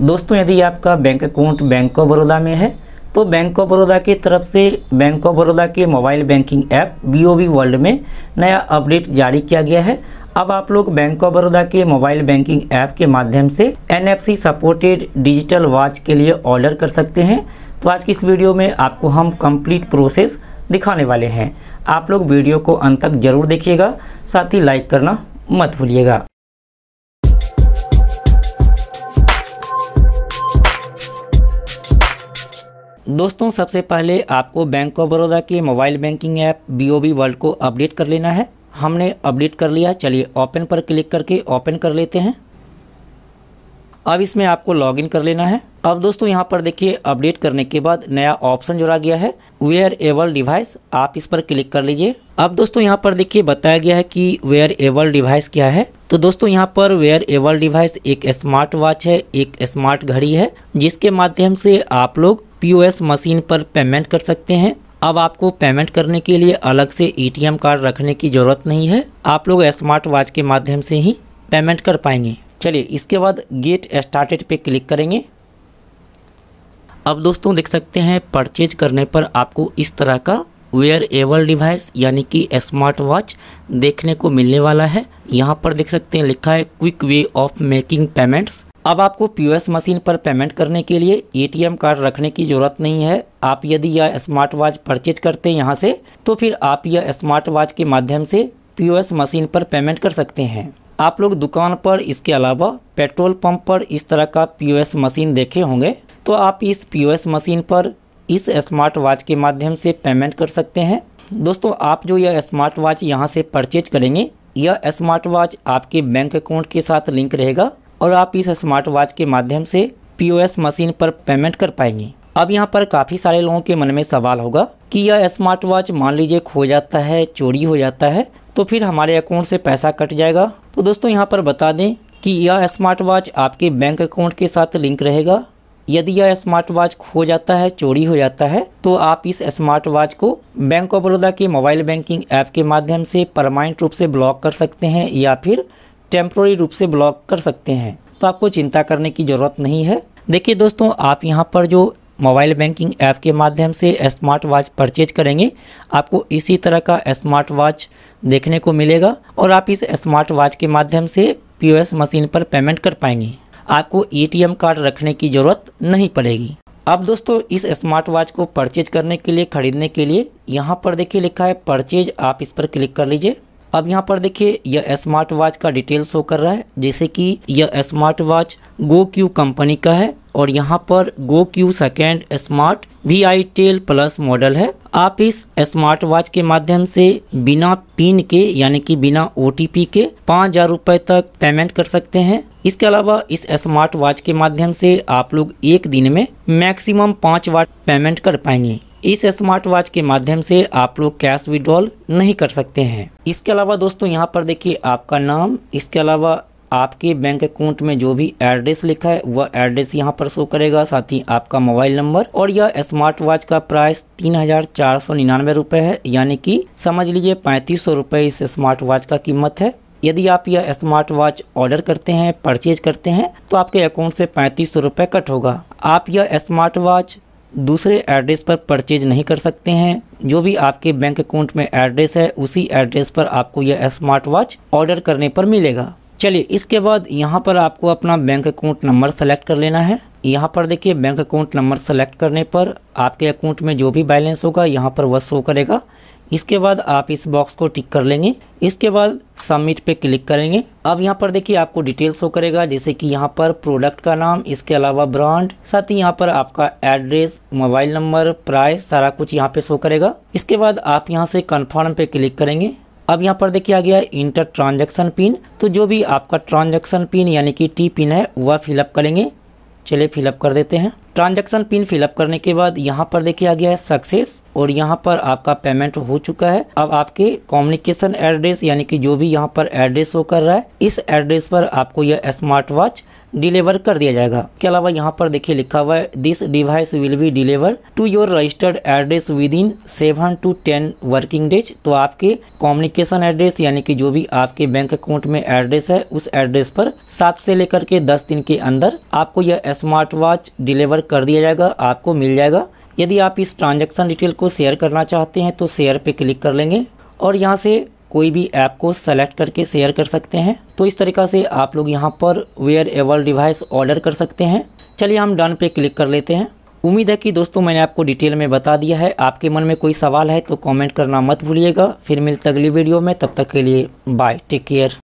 दोस्तों यदि आपका bank account bank of Baroda में है तो बैंक ऑफ बड़ौदा की तरफ से बैंक ऑफ बड़ौदा के mobile banking app B world में नया अपडेट जारी किया गया है अब आप लोग बैंक ऑफ बड़ौदा के मोबाइल बैंकिंग ऐप के माध्यम से एनएफसी सपोर्टेड डिजिटल वॉच के लिए ऑर्डर कर सकते हैं तो आज की इस वीडियो में आपको हम कंप्लीट प्रोसेस दिखाने वाले हैं आप लोग वीडियो को अंत तक जरूर देखिएगा साथ ही लाइक करना मत भूलिएगा दोस्तों सबसे पहले आपको बैंक ऑफ बड़ौदा के mobile banking app B O B world को अपडेट कर लेना है हमने अपडेट कर लिया चलिए ओपन पर क्लिक करके ओपन कर लेते हैं अब इसमें आपको लॉगिन कर लेना है अब दोस्तों यहाँ पर देखिए अपडेट करने के बाद नया ऑप्शन जोड़ा गया है वेयर एबल डिवाइस आप इस पर क्लिक कर लीजिए अब दोस्तों यहाँ पर देखिए बताया गया है कि वेयर एबल डिवाइस क्या है तो दोस्तों यहाँ पर वेयर एबल डिवाइस एक स्मार्ट वॉच है एक स्मार्ट घड़ी है जिसके माध्यम से आप लोग पीओएस मशीन पर पेमेंट कर सकते हैं अब आपको पेमेंट करने के लिए अलग से एटीएम कार्ड रखने की ज़रूरत नहीं है आप लोग स्मार्ट वॉच के माध्यम से ही पेमेंट कर पाएंगे चलिए इसके बाद गेट स्टार्टेड पे क्लिक करेंगे अब दोस्तों देख सकते हैं परचेज करने पर आपको इस तरह का वेयर एबल डिवाइस यानी कि स्मार्ट वॉच देखने को मिलने वाला है यहाँ पर देख सकते हैं लिखा है quick way of making payments अब आपको पीओएस मशीन पर पेमेंट करने के लिए एटीएम कार्ड रखने की ज़रूरत नहीं है आप यदि यह स्मार्ट वॉच परचेज करते हैं यहाँ से तो फिर आप यह स्मार्ट वॉच के माध्यम से पीओएस मशीन पर पेमेंट कर सकते हैं आप लोग दुकान पर इसके अलावा पेट्रोल पंप पर इस तरह का पीओएस मशीन देखे होंगे तो आप इस पीओएस मशीन पर इस स्मार्ट वॉच के माध्यम से पेमेंट कर सकते हैं दोस्तों आप जो यह स्मार्ट वॉच यहाँ से परचेज करेंगे यह स्मार्ट वॉच आपके बैंक अकाउंट के साथ लिंक रहेगा और आप इस स्मार्ट वॉच के माध्यम से पीओएस मशीन पर पेमेंट कर पाएंगे अब यहाँ पर काफ़ी सारे लोगों के मन में सवाल होगा कि यह स्मार्ट वॉच मान लीजिए खो जाता है चोरी हो जाता है तो फिर हमारे अकाउंट से पैसा कट जाएगा तो दोस्तों यहाँ पर बता दें कि यह स्मार्ट वॉच आपके बैंक अकाउंट के साथ लिंक रहेगा यदि यह स्मार्ट वॉच खो जाता है चोरी हो जाता है तो आप इस स्मार्ट वॉच को बैंक ऑफ बड़ौदा के मोबाइल बैंकिंग ऐप के माध्यम से परमानेंट रूप से ब्लॉक कर सकते हैं या फिर टेम्प्रोरी रूप से ब्लॉक कर सकते हैं तो आपको चिंता करने की ज़रूरत नहीं है देखिए दोस्तों आप यहाँ पर जो मोबाइल बैंकिंग ऐप के माध्यम से स्मार्ट वॉच परचेज करेंगे आपको इसी तरह का स्मार्ट वॉच देखने को मिलेगा और आप इस स्मार्ट वॉच के माध्यम से पीओएस मशीन पर पेमेंट कर पाएंगे आपको एटीएम कार्ड रखने की ज़रूरत नहीं पड़ेगी अब दोस्तों इस स्मार्ट वॉच को परचेज करने के लिए ख़रीदने के लिए यहाँ पर देखिए लिखा है परचेज आप इस पर क्लिक कर लीजिए अब यहाँ पर देखिए यह स्मार्ट वॉच का डिटेल शो कर रहा है जैसे कि यह smart watch GOQii company का है और यहाँ पर GOQii second smart Vital plus model है आप इस स्मार्ट वॉच के माध्यम से बिना पिन के यानी कि बिना ओ के पाँच हजार रूपए तक पेमेंट कर सकते हैं इसके अलावा इस स्मार्ट वॉच के माध्यम से आप लोग एक दिन में मैक्सिमम पाँच वाट पेमेंट कर पाएंगे इस स्मार्ट वॉच के माध्यम से आप लोग कैश विड्रॉल नहीं कर सकते हैं इसके अलावा दोस्तों यहाँ पर देखिए आपका नाम इसके अलावा आपके बैंक अकाउंट में जो भी एड्रेस लिखा है वह एड्रेस यहाँ पर शो करेगा साथ ही आपका मोबाइल नंबर और यह स्मार्ट वॉच का प्राइस तीन हजार चार सौ निन्यानवे रूपए है यानी कि समझ लीजिए पैंतीस सौ रूपए इस स्मार्ट वॉच का कीमत है यदि आप यह स्मार्ट वॉच ऑर्डर करते हैं परचेज करते हैं तो आपके अकाउंट से पैंतीस सौ रुपये कट होगा आप यह स्मार्ट वॉच दूसरे एड्रेस पर परचेज नहीं कर सकते हैं जो भी आपके बैंक अकाउंट में एड्रेस है उसी एड्रेस पर आपको यह स्मार्ट वॉच ऑर्डर करने पर मिलेगा चलिए इसके बाद यहाँ पर आपको अपना बैंक अकाउंट नंबर सेलेक्ट कर लेना है यहाँ पर देखिए बैंक अकाउंट नंबर सेलेक्ट करने पर आपके अकाउंट में जो भी बैलेंस होगा यहाँ पर वह शो करेगा इसके बाद आप इस बॉक्स को टिक कर लेंगे इसके बाद सबमिट पे क्लिक करेंगे अब यहाँ पर देखिए आपको डिटेल शो करेगा जैसे कि यहाँ पर प्रोडक्ट का नाम इसके अलावा ब्रांड साथ ही यहाँ पर आपका एड्रेस मोबाइल नंबर प्राइस सारा कुछ यहाँ पे शो करेगा इसके बाद आप यहाँ से कन्फर्म पे क्लिक करेंगे अब यहाँ पर देखिए आ गया इंटर ट्रांजेक्शन पिन तो जो भी आपका ट्रांजेक्शन पिन यानी कि टी पिन है वह फिलअप करेंगे चलिए फिलअप कर देते हैं ट्रांजैक्शन पिन फिलअप करने के बाद यहाँ पर देखिए आ गया है सक्सेस और यहाँ पर आपका पेमेंट हो चुका है अब आपके कम्युनिकेशन एड्रेस यानी कि जो भी यहाँ पर एड्रेस हो कर रहा है इस एड्रेस पर आपको यह स्मार्ट वॉच डिलीवर कर दिया जाएगा इसके अलावा यहाँ पर देखिए लिखा हुआ है this device will be deliver to your registered address within seven to ten working days तो आपके कम्युनिकेशन एड्रेस यानी कि जो भी आपके बैंक अकाउंट में एड्रेस है उस एड्रेस पर सात से लेकर के दस दिन के अंदर आपको यह स्मार्ट वॉच डिलीवर कर दिया जाएगा आपको मिल जाएगा यदि आप इस ट्रांजैक्शन डिटेल को शेयर करना चाहते हैं तो शेयर पे क्लिक कर लेंगे और यहाँ से कोई भी ऐप को सेलेक्ट करके शेयर कर सकते हैं तो इस तरीका से आप लोग यहाँ पर वेयर एवल डिवाइस ऑर्डर कर सकते हैं चलिए हम डन पे क्लिक कर लेते हैं उम्मीद है कि दोस्तों मैंने आपको डिटेल में बता दिया है आपके मन में कोई सवाल है तो कॉमेंट करना मत भूलिएगा फिर मिलते अगली वीडियो में तब तक के लिए बाय टेक केयर